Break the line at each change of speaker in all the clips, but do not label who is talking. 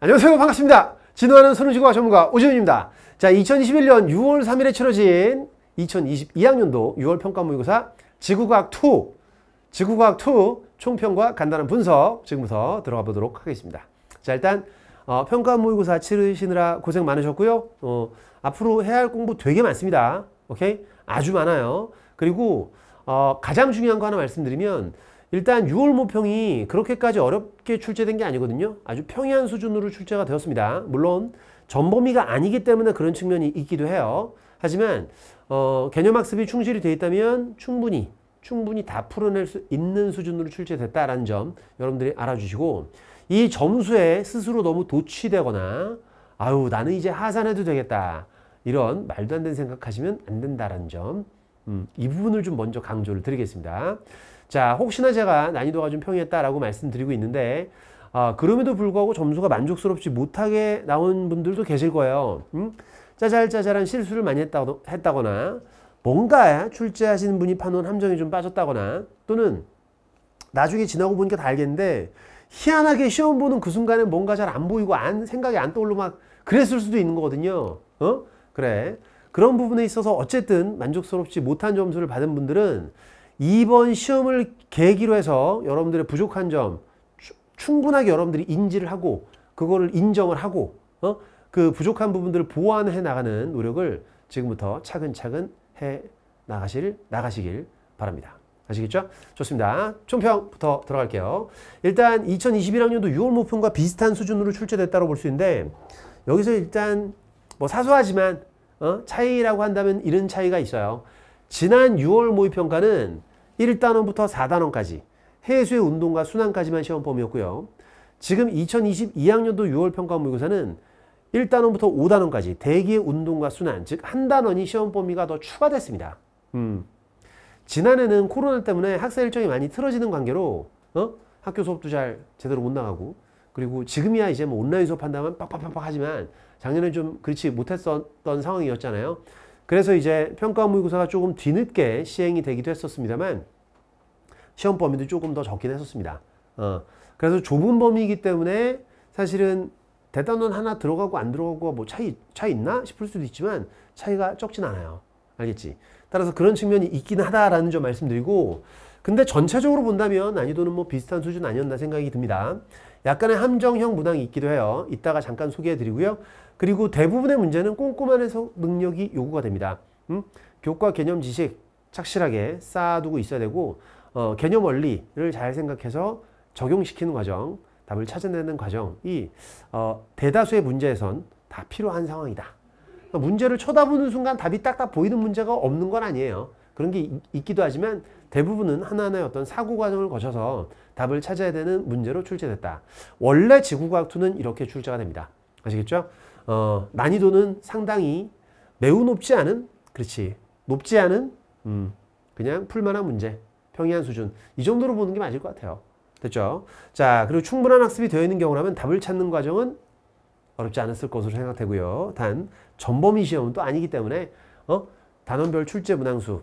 안녕하세요 반갑습니다 진화하는 선우식과 전문가 오지훈입니다 자 2021년 6월 3일에 치러진 2022학년도 6월 평가모의고사 지구과학2 지구과학2 총평과 간단한 분석 지금부터 들어가 보도록 하겠습니다 자 일단 어, 평가모의고사 치르시느라 고생 많으셨고요 어, 앞으로 해야 할 공부 되게 많습니다 오케이 아주 많아요 그리고 어, 가장 중요한 거 하나 말씀드리면 일단 6월 모평이 그렇게까지 어렵게 출제된 게 아니거든요. 아주 평이한 수준으로 출제가 되었습니다. 물론 전범위가 아니기 때문에 그런 측면이 있기도 해요. 하지만 어, 개념 학습이 충실히 돼 있다면 충분히 충분히 다 풀어낼 수 있는 수준으로 출제됐다라는 점 여러분들이 알아주시고 이 점수에 스스로 너무 도취되거나 아유 나는 이제 하산해도 되겠다 이런 말도 안 되는 생각하시면 안 된다라는 점 음, 이 부분을 좀 먼저 강조를 드리겠습니다. 자, 혹시나 제가 난이도가 좀 평이했다라고 말씀드리고 있는데 아, 그럼에도 불구하고 점수가 만족스럽지 못하게 나온 분들도 계실 거예요. 음? 짜잘짜잘한 실수를 많이 했다고, 했다거나 뭔가 출제하시는 분이 파놓은 함정이 좀 빠졌다거나 또는 나중에 지나고 보니까 다 알겠는데 희한하게 시험 보는 그 순간에 뭔가 잘 안 보이고 안 생각이 안 떠올로 막 그랬을 수도 있는 거거든요. 어? 그래. 그런 부분에 있어서 어쨌든 만족스럽지 못한 점수를 받은 분들은 이번 시험을 계기로 해서 여러분들의 부족한 점 충분하게 여러분들이 인지를 하고 그거를 인정을 하고 어? 그 부족한 부분들을 보완해 나가는 노력을 지금부터 차근차근 해 나가실 나가시길 바랍니다. 아시겠죠? 좋습니다. 총평부터 들어갈게요. 일단 2021학년도 6월 모평과 비슷한 수준으로 출제됐다고 볼 수 있는데 여기서 일단 뭐 사소하지만 어? 차이라고 한다면 이런 차이가 있어요. 지난 6월 모의평가는 1단원부터 4단원까지 해수의 운동과 순환까지만 시험 범위였고요. 지금 2022학년도 6월 평가 모의고사는 1단원부터 5단원까지 대기의 운동과 순환, 즉 한 단원이 시험 범위가 더 추가됐습니다. 음. 지난해는 코로나 때문에 학사 일정이 많이 틀어지는 관계로 어? 학교 수업도 잘 제대로 못 나가고 그리고 지금이야 이제 뭐 온라인 수업한다면 빡빡빡빡 하지만 작년에 좀 그렇지 못했었던 상황이었잖아요. 그래서 이제 평가 의무고사가 조금 뒤늦게 시행이 되기도 했었습니다만 시험 범위도 조금 더 적긴 했었습니다. 어, 그래서 좁은 범위이기 때문에 사실은 대단원 하나 들어가고 안 들어가고 뭐 차이 차이 있나 싶을 수도 있지만 차이가 적진 않아요. 알겠지? 따라서 그런 측면이 있긴 하다라는 점 말씀드리고 근데 전체적으로 본다면 난이도는 뭐 비슷한 수준 아니었나 생각이 듭니다. 약간의 함정형 문항이 있기도 해요. 이따가 잠깐 소개해 드리고요. 그리고 대부분의 문제는 꼼꼼한 해석 능력이 요구가 됩니다. 음? 교과 개념 지식 착실하게 쌓아두고 있어야 되고 어, 개념 원리를 잘 생각해서 적용시키는 과정, 답을 찾아내는 과정이 어, 대다수의 문제에선 다 필요한 상황이다. 그러니까 문제를 쳐다보는 순간 답이 딱딱 보이는 문제가 없는 건 아니에요. 그런 게 있, 기도 하지만 대부분은 하나하나의 어떤 사고 과정을 거쳐서 답을 찾아야 되는 문제로 출제됐다. 원래 지구과학투는 이렇게 출제가 됩니다. 아시겠죠? 어, 난이도는 상당히 매우 높지 않은 그렇지 높지 않은 음, 그냥 풀만한 문제 평이한 수준 이 정도로 보는 게 맞을 것 같아요. 됐죠? 자 그리고 충분한 학습이 되어 있는 경우라면 답을 찾는 과정은 어렵지 않았을 것으로 생각되고요. 단 전범위 시험은 또 아니기 때문에 어? 단원별 출제 문항수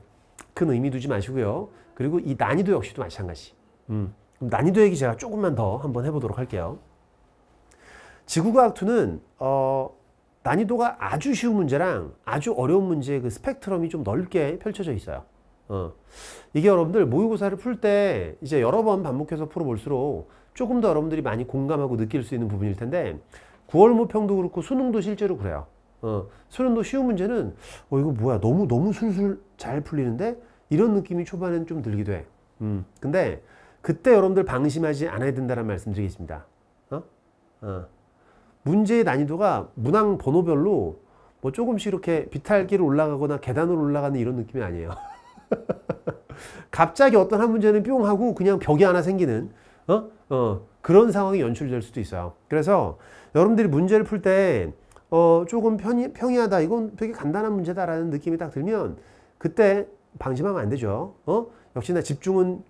큰 의미 두지 마시고요. 그리고 이 난이도 역시도 마찬가지. 음, 난이도 얘기 제가 조금만 더 한번 해보도록 할게요. 지구과학2는 어, 난이도가 아주 쉬운 문제랑 아주 어려운 문제의 그 스펙트럼이 좀 넓게 펼쳐져 있어요. 어. 이게 여러분들 모의고사를 풀 때 이제 여러 번 반복해서 풀어볼수록 조금 더 여러분들이 많이 공감하고 느낄 수 있는 부분일 텐데 9월 모평도 그렇고 수능도 실제로 그래요. 어, 수능도 쉬운 문제는 어 이거 뭐야 너무 너무 술술 잘 풀리는데 이런 느낌이 초반엔 좀 들기도 해. 음. 근데 그때 여러분들 방심하지 않아야 된다는 말씀드리겠습니다. 어? 어. 문제의 난이도가 문항 번호별로 뭐 조금씩 이렇게 비탈길을 올라가거나 계단으로 올라가는 이런 느낌이 아니에요. 갑자기 어떤 한 문제는 뿅 하고 그냥 벽이 하나 생기는 어? 어, 그런 상황이 연출될 수도 있어요. 그래서 여러분들이 문제를 풀 때 어, 조금 편이, 평이하다 이건 되게 간단한 문제다라는 느낌이 딱 들면 그때 방심하면 안 되죠. 어? 역시나 집중은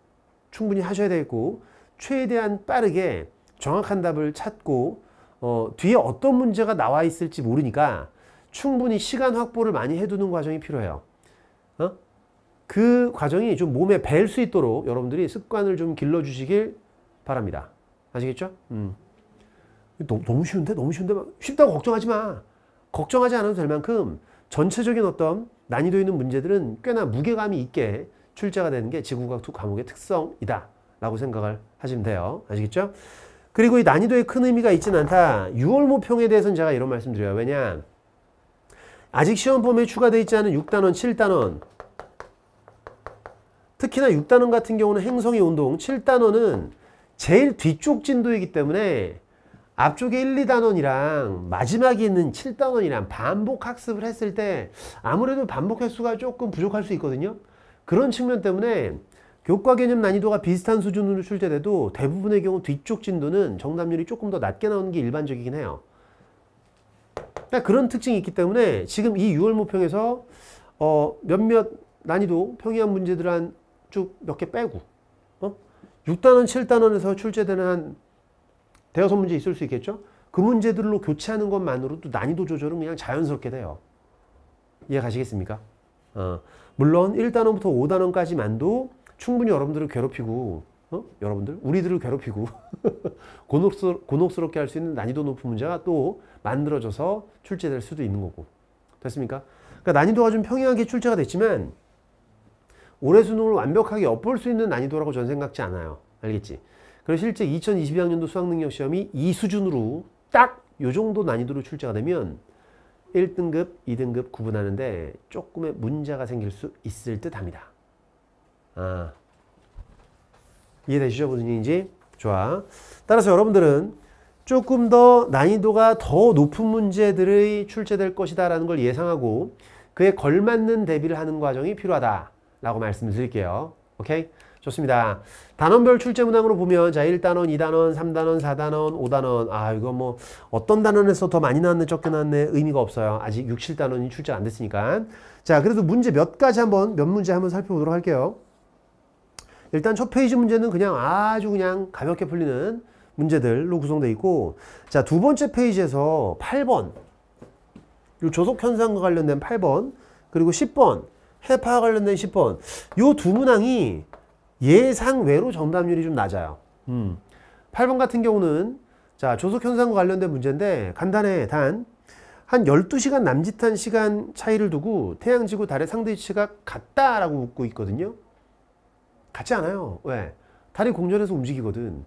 충분히 하셔야 되고 최대한 빠르게 정확한 답을 찾고 어, 뒤에 어떤 문제가 나와 있을지 모르니까 충분히 시간 확보를 많이 해두는 과정이 필요해요. 어? 그 과정이 좀 몸에 뵐수 있도록 여러분들이 습관을 좀 길러주시길 바랍니다. 아시겠죠? 음. 너 너무 쉬운데? 너무 쉬운데? 쉽다고 걱정하지 마. 걱정하지 않아도 될 만큼 전체적인 어떤 난이도 있는 문제들은 꽤나 무게감이 있게 출제가 되는 게 지구과학 2 과목의 특성이다. 라고 생각을 하시면 돼요. 아시겠죠? 그리고 이 난이도에 큰 의미가 있진 않다. 6월 모평에 대해서는 제가 이런 말씀 드려요. 왜냐? 아직 시험 범위에 추가되어 있지 않은 6단원, 7단원 특히나 6단원 같은 경우는 행성의 운동, 7단원은 제일 뒤쪽 진도이기 때문에 앞쪽에 1, 2단원이랑 마지막에 있는 7단원이랑 반복 학습을 했을 때 아무래도 반복 횟수가 조금 부족할 수 있거든요. 그런 측면 때문에 교과 개념 난이도가 비슷한 수준으로 출제돼도 대부분의 경우 뒤쪽 진도는 정답률이 조금 더 낮게 나오는 게 일반적이긴 해요. 그러니까 그런 특징이 있기 때문에 지금 이 6월 모평에서 어 몇몇 난이도 평이한 문제들 한 쭉 몇 개 빼고 어? 6단원, 7단원에서 출제되는 한 대여섯 문제 있을 수 있겠죠? 그 문제들로 교체하는 것만으로도 난이도 조절은 그냥 자연스럽게 돼요. 이해 가시겠습니까? 어. 물론 1단원부터 5단원까지만도 충분히 여러분들을 괴롭히고 어? 여러분들 우리들을 괴롭히고 곤혹스러, 게할 수 있는 난이도 높은 문제가 또 만들어져서 출제될 수도 있는 거고 됐습니까? 그러니까 난이도가 좀 평이하게 출제가 됐지만 올해 수능을 완벽하게 엿볼 수 있는 난이도라고 전 생각지 않아요. 알겠지? 그리고 실제 2022학년도 수학능력시험이 이 수준으로 딱 요 정도 난이도로 출제가 되면 1등급, 2등급 구분하는데 조금의 문제가 생길 수 있을 듯 합니다. 아. 이해되시죠? 무슨 얘기인지? 좋아. 따라서 여러분들은 조금 더 난이도가 더 높은 문제들의 출제될 것이다 라는 걸 예상하고 그에 걸맞는 대비를 하는 과정이 필요하다 라고 말씀을 드릴게요. 오케이? 좋습니다. 단원별 출제 문항으로 보면 자 1단원, 2단원, 3단원, 4단원, 5단원 아 이거 뭐 어떤 단원에서 더 많이 나왔네 적게 나왔네 의미가 없어요. 아직 6, 7단원이 출제안 됐으니까 자 그래도 문제 몇 가지 한번 몇 문제 한번 살펴보도록 할게요. 일단 첫 페이지 문제는 그냥 아주 그냥 가볍게 풀리는 문제들로 구성되어 있고 자 두 번째 페이지에서 8번 요 조속 현상과 관련된 8번 그리고 10번 해파와 관련된 10번 요 두 문항이 예상외로 정답률이 좀 낮아요 음. 8번 같은 경우는 자 조속 현상과 관련된 문제인데 간단해 단 한 12시간 남짓한 시간 차이를 두고 태양지구 달의 상대 위치가 같다라고 묻고 있거든요 같지 않아요. 왜? 다리 공전해서 움직이거든.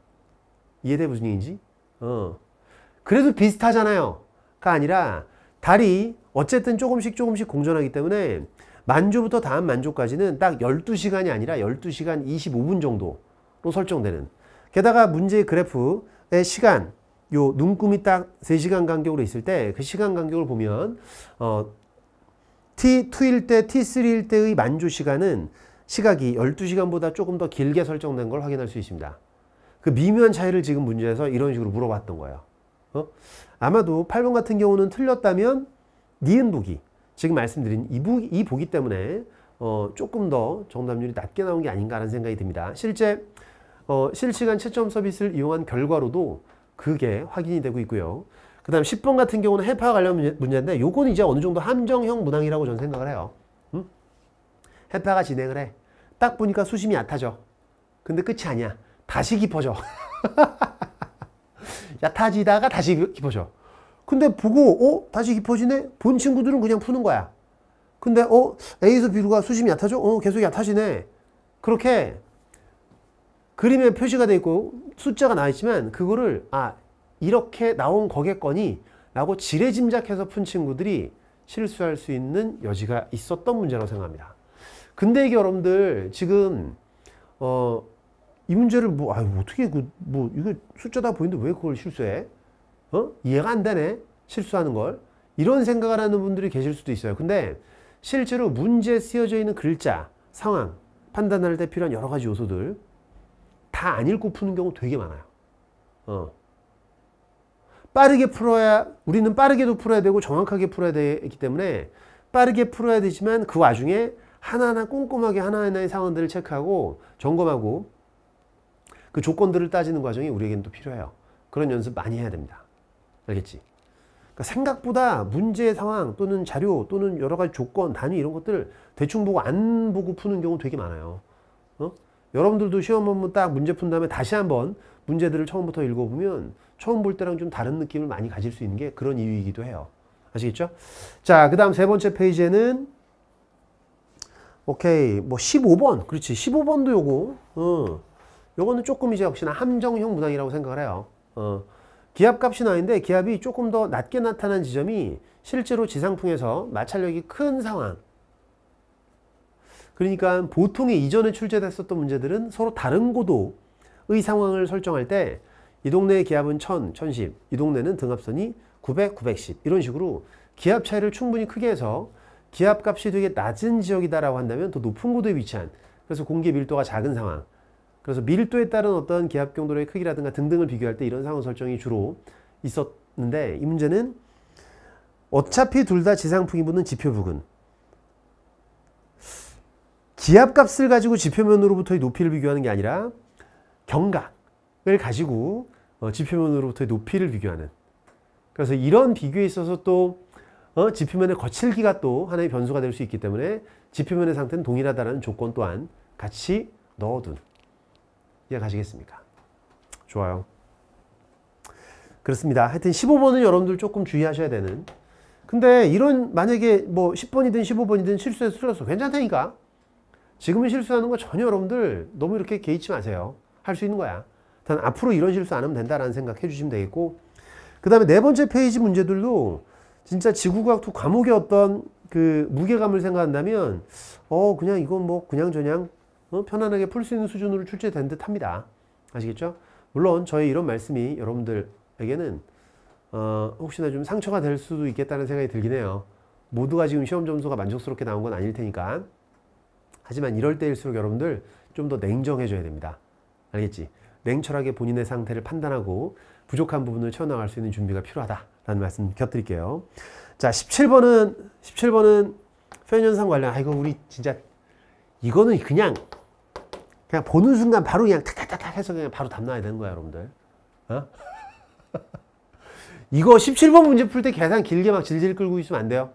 이해돼 무슨 얘기인지? 어. 그래도 비슷하잖아요. 가 아니라 다리 어쨌든 조금씩 조금씩 공전하기 때문에 만조부터 다음 만조까지는 딱 12시간이 아니라 12시간 25분 정도로 설정되는 게다가 문제의 그래프의 시간 요 눈금이 딱 3시간 간격으로 있을 때 그 시간 간격을 보면 어, T2일 때 T3일 때의 만조 시간은 시각이 12시간보다 조금 더 길게 설정된 걸 확인할 수 있습니다. 그 미묘한 차이를 지금 문제에서 이런 식으로 물어봤던 거예요. 어? 아마도 8번 같은 경우는 틀렸다면 니은 보기, 지금 말씀드린 이, 부, 기이 보기 때문에 어, 조금 더 정답률이 낮게 나온 게 아닌가라는 생각이 듭니다. 실제 어, 실시간 채점 서비스를 이용한 결과로도 그게 확인이 되고 있고요. 그 다음 10번 같은 경우는 해파 관련 문제인데 요건 이제 어느 정도 함정형 문항이라고 저는 생각을 해요. 해파가 진행을 해. 딱 보니까 수심이 얕아져. 근데 끝이 아니야. 다시 깊어져. 얕아지다가 다시 깊어져. 근데 보고 어? 다시 깊어지네? 본 친구들은 그냥 푸는 거야. 근데 어? A에서 B로가 수심이 얕아져? 어? 계속 얕아지네. 그렇게 그림에 표시가 되어 있고 숫자가 나와 있지만 그거를 아 이렇게 나온 거겠거니 라고 지레짐작해서 푼 친구들이 실수할 수 있는 여지가 있었던 문제라고 생각합니다. 근데 이게 여러분들 지금 어, 이 문제를 뭐 아유 어떻게 그, 뭐 이거 숫자다 보이는데 왜 그걸 실수해? 어? 이해가 안 되네. 실수하는 걸. 이런 생각을 하는 분들이 계실 수도 있어요. 근데 실제로 문제에 쓰여져 있는 글자, 상황, 판단할 때 필요한 여러 가지 요소들 다 안 읽고 푸는 경우 되게 많아요. 어. 빠르게 풀어야 우리는 빠르게도 풀어야 되고 정확하게 풀어야 되기 때문에 빠르게 풀어야 되지만 그 와중에 하나하나 꼼꼼하게 하나하나의 상황들을 체크하고 점검하고 그 조건들을 따지는 과정이 우리에게는 또 필요해요. 그런 연습 많이 해야 됩니다. 알겠지? 그러니까 생각보다 문제 의 상황 또는 자료 또는 여러 가지 조건, 단위 이런 것들 을 대충 보고 안 보고 푸는 경우 되게 많아요. 어? 여러분들도 시험 보면 딱 문제 푼 다음에 다시 한번 문제들을 처음부터 읽어보면 처음 볼 때랑 좀 다른 느낌을 많이 가질 수 있는 게 그런 이유이기도 해요. 아시겠죠? 자, 그 다음 세 번째 페이지에는 오케이 뭐 15번 그렇지 15번도 요거 어. 요거는 조금 이제 역시나 함정형 문항이라고 생각을 해요 어. 기압값이 나인데 기압이 조금 더 낮게 나타난 지점이 실제로 지상풍에서 마찰력이 큰 상황 그러니까 보통의 이전에 출제됐었던 문제들은 서로 다른 고도의 상황을 설정할 때 이 동네의 기압은 1000, 1010, 이 동네는 등압선이 900, 910 이런 식으로 기압 차이를 충분히 크게 해서 기압값이 되게 낮은 지역이다라고 한다면 더 높은 고도에 위치한 그래서 공기 밀도가 작은 상황 그래서 밀도에 따른 어떤 기압 경도의 크기라든가 등등을 비교할 때 이런 상황 설정이 주로 있었는데 이 문제는 어차피 둘 다 지상풍이 부는 지표 부근 기압값을 가지고 지표면으로부터의 높이를 비교하는 게 아니라 경각을 가지고 어, 지표면으로부터의 높이를 비교하는 그래서 이런 비교에 있어서 또 어, 지표면의 거칠기가 또 하나의 변수가 될 수 있기 때문에 지표면의 상태는 동일하다는 조건 또한 같이 넣어둔. 이해 가시겠습니까? 좋아요. 그렇습니다. 하여튼 15번은 여러분들 조금 주의하셔야 되는. 근데 이런 만약에 뭐 10번이든 15번이든 실수해서 틀렸어. 괜찮다니까. 지금은 실수하는 거 전혀 여러분들 너무 이렇게 개의치 마세요. 할 수 있는 거야. 단 앞으로 이런 실수 안 하면 된다라는 생각해 주시면 되겠고 그 다음에 네 번째 페이지 문제들도 진짜 지구과학 2 과목의 어떤 그 무게감을 생각한다면 어 그냥 이건 뭐 그냥 저냥 어, 편안하게 풀 수 있는 수준으로 출제된 듯 합니다. 아시겠죠? 물론 저의 이런 말씀이 여러분들에게는 어, 혹시나 좀 상처가 될 수도 있겠다는 생각이 들긴 해요. 모두가 지금 시험 점수가 만족스럽게 나온 건 아닐 테니까. 하지만 이럴 때일수록 여러분들 좀 더 냉정해져야 됩니다. 알겠지? 냉철하게 본인의 상태를 판단하고 부족한 부분을 채워나갈 수 있는 준비가 필요하다. 라는 말씀 곁들일게요. 자, 17번은, 17번은 표현현상 관련, 아, 이거 우리 진짜, 이거는 그냥, 그냥 보는 순간 바로 그냥 탁탁탁탁 해서 그냥 바로 답나야 되는 거야, 여러분들. 어? 이거 17번 문제 풀 때 계산 길게 막 질질 끌고 있으면 안 돼요.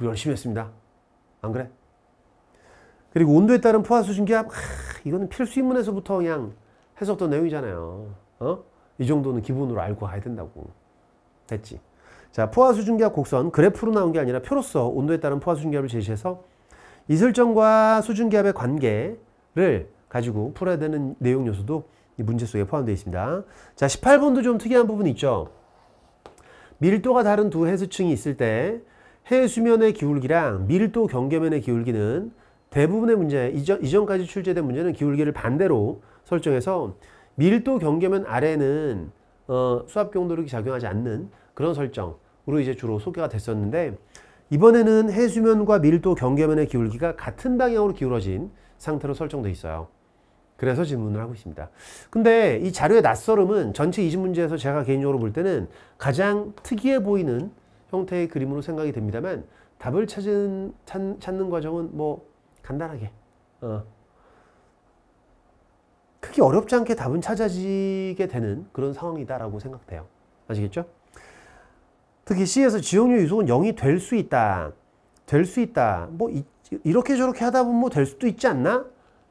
우리 열심히 했습니다. 안 그래? 그리고 온도에 따른 포화 수증기압, 이거는 필수 인문에서부터 그냥 해석던 내용이잖아요. 어? 이 정도는 기본으로 알고 가야 된다고 했지. 자, 포화수증기압 곡선 그래프로 나온 게 아니라 표로서 온도에 따른 포화수증기압을 제시해서 이 설정과 수증기압의 관계를 가지고 풀어야 되는 내용 요소도 이 문제 속에 포함되어 있습니다. 자, 18번도 좀 특이한 부분이 있죠. 밀도가 다른 두 해수층이 있을 때 해수면의 기울기랑 밀도 경계면의 기울기는 대부분의 문제, 이전, 이전까지 출제된 문제는 기울기를 반대로 설정해서 밀도 경계면 아래는 어, 수압 경도력이 작용하지 않는 그런 설정으로 이제 주로 소개가 됐었는데 이번에는 해수면과 밀도 경계면의 기울기가 같은 방향으로 기울어진 상태로 설정돼 있어요. 그래서 질문을 하고 있습니다. 근데 이 자료의 낯설음은 전체 이십 문제에서 제가 개인적으로 볼 때는 가장 특이해 보이는 형태의 그림으로 생각이 됩니다만 답을 찾은, 찾, 찾는 과정은 뭐 간단하게 어, 그렇게 어렵지 않게 답은 찾아지게 되는 그런 상황이다라고 생각돼요. 아시겠죠? 특히 C에서 지역류 유속은 0이 될 수 있다. 될 수 있다. 뭐 이, 렇게 저렇게 하다 보면 뭐 될 수도 있지 않나?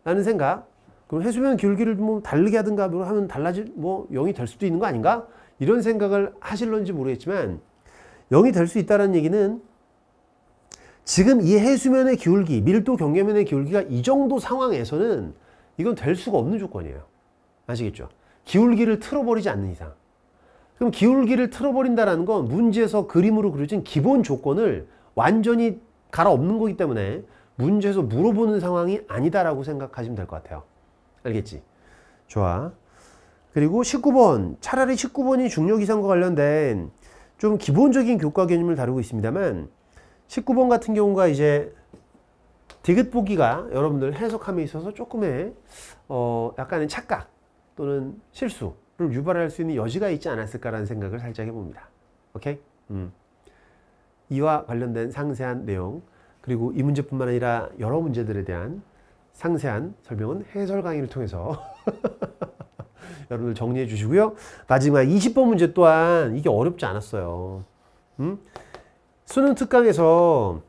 라는 생각. 그럼 해수면 기기를뭐 다르게 하든가 뭐 하면 달라질 뭐 0이 될 수도 있는 거 아닌가? 이런 생각을 하실런지 모르겠지만 0이 될 수 있다는 얘기는 지금 이 해수면의 기울기, 밀도 경계면의 기울기가 이 정도 상황에서는 이건 될 수가 없는 조건이에요. 아시겠죠? 기울기를 틀어버리지 않는 이상. 그럼 기울기를 틀어버린다라는 건 문제에서 그림으로 그려진 기본 조건을 완전히 갈아엎는 거기 때문에 문제에서 물어보는 상황이 아니다라고 생각하시면 될 것 같아요. 알겠지? 좋아. 그리고 19번. 차라리 19번이 중력 이상과 관련된 좀 기본적인 교과 개념을 다루고 있습니다만 19번 같은 경우가 이제 디귿보기가 여러분들 해석함에 있어서 조금의 어 약간의 착각 또는 실수를 유발할 수 있는 여지가 있지 않았을까라는 생각을 살짝 해봅니다. 오케이? 음. 이와 관련된 상세한 내용 그리고 이 문제뿐만 아니라 여러 문제들에 대한 상세한 설명은 해설 강의를 통해서 여러분들 정리해 주시고요. 마지막 20번 문제 또한 이게 어렵지 않았어요. 음? 수능 특강에서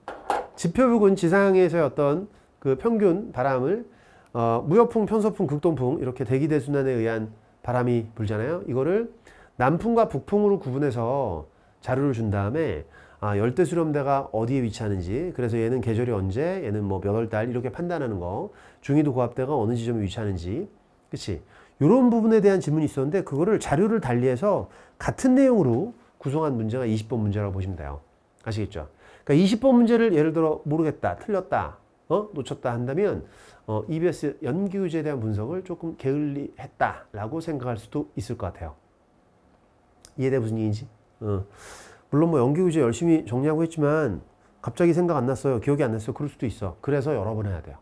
지표 부근 지상에서의 어떤 그 평균 바람을 어, 무역풍, 편서풍, 극동풍 이렇게 대기대 순환에 의한 바람이 불잖아요. 이거를 남풍과 북풍으로 구분해서 자료를 준 다음에 아, 열대 수렴대가 어디에 위치하는지 그래서 얘는 계절이 언제 얘는 뭐 몇 월달 이렇게 판단하는 거 중위도 고압대가 어느 지점에 위치하는지 그치 이런 부분에 대한 질문이 있었는데 그거를 자료를 달리해서 같은 내용으로 구성한 문제가 20번 문제라고 보시면 돼요 아시겠죠 그러니까 20번 문제를 예를 들어 모르겠다, 틀렸다, 어? 놓쳤다 한다면 어, EBS 연기유제에 대한 분석을 조금 게을리했다라고 생각할 수도 있을 것 같아요. 이해돼 무슨 얘기인지? 어. 물론 뭐 연기유제 열심히 정리하고 했지만 갑자기 생각 안 났어요. 기억이 안 났어요. 그럴 수도 있어. 그래서 여러 번 해야 돼요.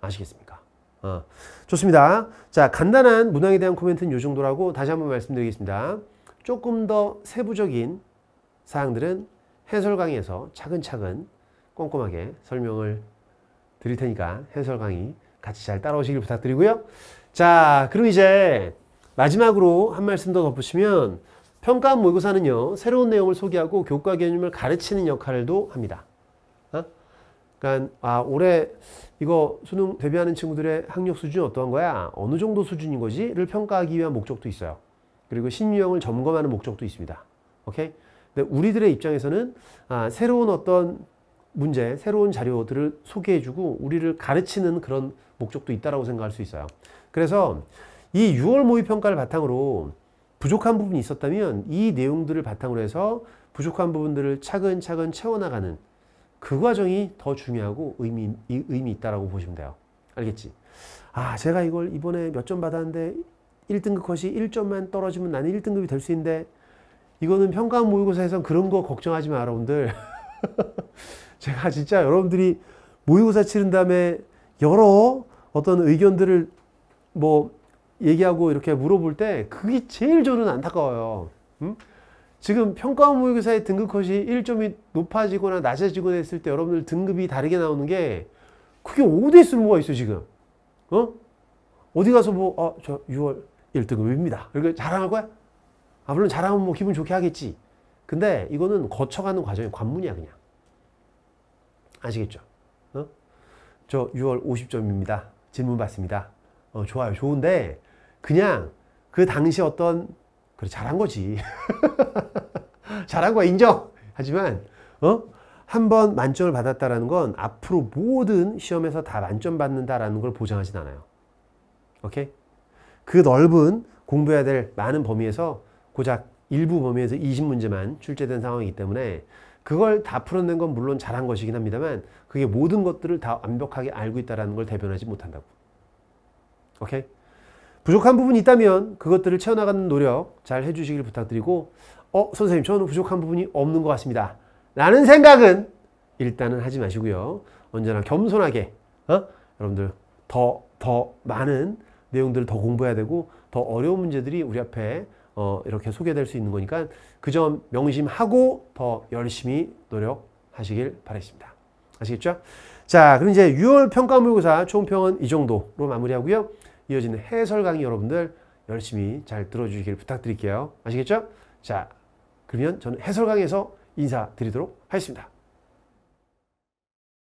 아시겠습니까? 어. 좋습니다. 자 간단한 문항에 대한 코멘트는 이 정도라고 다시 한번 말씀드리겠습니다. 조금 더 세부적인 사항들은 해설 강의에서 차근차근 꼼꼼하게 설명을 드릴 테니까 해설 강의 같이 잘 따라오시길 부탁드리고요. 자, 그리 이제 마지막으로 한 말씀 더 덧붙이면 평가 모의고사는요. 새로운 내용을 소개하고 교과 개념을 가르치는 역할도 합니다. 어? 그러니까 아, 올해 이거 수능 대비하는 친구들의 학력 수준이 어떠한 거야? 어느 정도 수준인 거지?를 평가하기 위한 목적도 있어요. 그리고 신유형을 점검하는 목적도 있습니다. 오케이? 근데 네, 우리들의 입장에서는 아, 새로운 어떤 문제, 새로운 자료들을 소개해주고 우리를 가르치는 그런 목적도 있다라고 생각할 수 있어요. 그래서 이 6월 모의 평가를 바탕으로 부족한 부분이 있었다면 이 내용들을 바탕으로 해서 부족한 부분들을 차근차근 채워나가는 그 과정이 더 중요하고 의미, 의미 있다라고 보시면 돼요. 알겠지? 아, 제가 이걸 이번에 몇 점 받았는데 1등급 컷이 1점만 떨어지면 나는 1등급이 될 수 있는데 이거는 평가 모의고사에선 그런 거 걱정하지 마, 여러분들. 제가 진짜 여러분들이 모의고사 치른 다음에 여러 어떤 의견들을 뭐 얘기하고 이렇게 물어볼 때 그게 제일 저는 안타까워요. 음? 지금 평가 모의고사의 등급 컷이 1점이 높아지거나 낮아지거나 했을 때 여러분들 등급이 다르게 나오는 게 그게 어디에 쓰는 거가 있어 지금. 어? 어디 가서 뭐, 아, 저 6월 1등급입니다. 이렇게 자랑할 거야? 아, 물론 잘하면 뭐 기분 좋게 하겠지. 근데 이거는 거쳐가는 과정이 관문이야, 그냥. 아시겠죠? 어? 저 6월 50점입니다. 질문 받습니다. 어, 좋아요. 좋은데, 그냥 그 당시 어떤, 그래, 잘한 거지. 잘한 거야, 인정! 하지만, 어? 한 번 만점을 받았다라는 건 앞으로 모든 시험에서 다 만점 받는다라는 걸 보장하진 않아요. 오케이? 그 넓은 공부해야 될 많은 범위에서 고작 일부 범위에서 20문제만 출제된 상황이기 때문에 그걸 다 풀어낸 건 물론 잘한 것이긴 합니다만 그게 모든 것들을 다 완벽하게 알고 있다는 걸 대변하지 못한다고. 오케이? 부족한 부분이 있다면 그것들을 채워나가는 노력 잘 해주시길 부탁드리고 어 선생님 저는 부족한 부분이 없는 것 같습니다. 라는 생각은 일단은 하지 마시고요. 언제나 겸손하게 어? 여러분들 더 더 많은 내용들을 더 공부해야 되고 더 어려운 문제들이 우리 앞에 어, 이렇게 소개될 수 있는 거니까 그 점 명심하고 더 열심히 노력하시길 바라겠습니다. 아시겠죠? 자, 그럼 이제 6월 평가 모의고사 총평은 이 정도로 강의하고요. 이어지는 해설 강의 여러분들 열심히 잘 들어주시길 부탁드릴게요. 아시겠죠? 자, 그러면 저는 해설 강의에서 인사드리도록 하겠습니다.